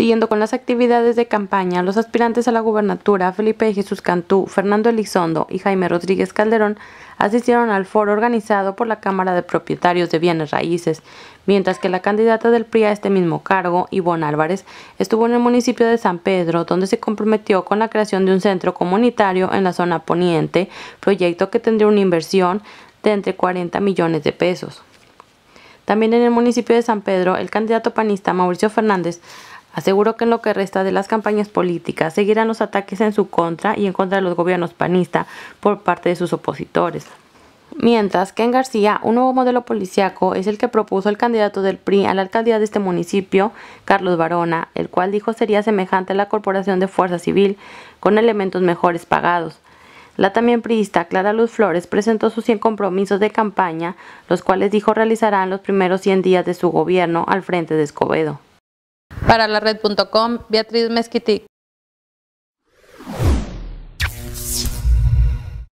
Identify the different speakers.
Speaker 1: Siguiendo con las actividades de campaña, los aspirantes a la gubernatura, Felipe Jesús Cantú, Fernando Elizondo y Jaime Rodríguez Calderón, asistieron al foro organizado por la Cámara de Propietarios de Bienes Raíces, mientras que la candidata del PRI a este mismo cargo, Ivonne Álvarez, estuvo en el municipio de San Pedro, donde se comprometió con la creación de un centro comunitario en la zona poniente, proyecto que tendría una inversión de entre 40 millones de pesos. También en el municipio de San Pedro, el candidato panista Mauricio Fernández Aseguró que en lo que resta de las campañas políticas seguirán los ataques en su contra y en contra de los gobiernos panistas por parte de sus opositores. Mientras que en García, un nuevo modelo policiaco es el que propuso el candidato del PRI a la alcaldía de este municipio, Carlos Barona, el cual dijo sería semejante a la Corporación de Fuerza Civil, con elementos mejores pagados. La también priista Clara Luz Flores presentó sus 100 compromisos de campaña, los cuales dijo realizarán los primeros 100 días de su gobierno al frente de Escobedo.
Speaker 2: Para la red.com, Beatriz Mesquitic.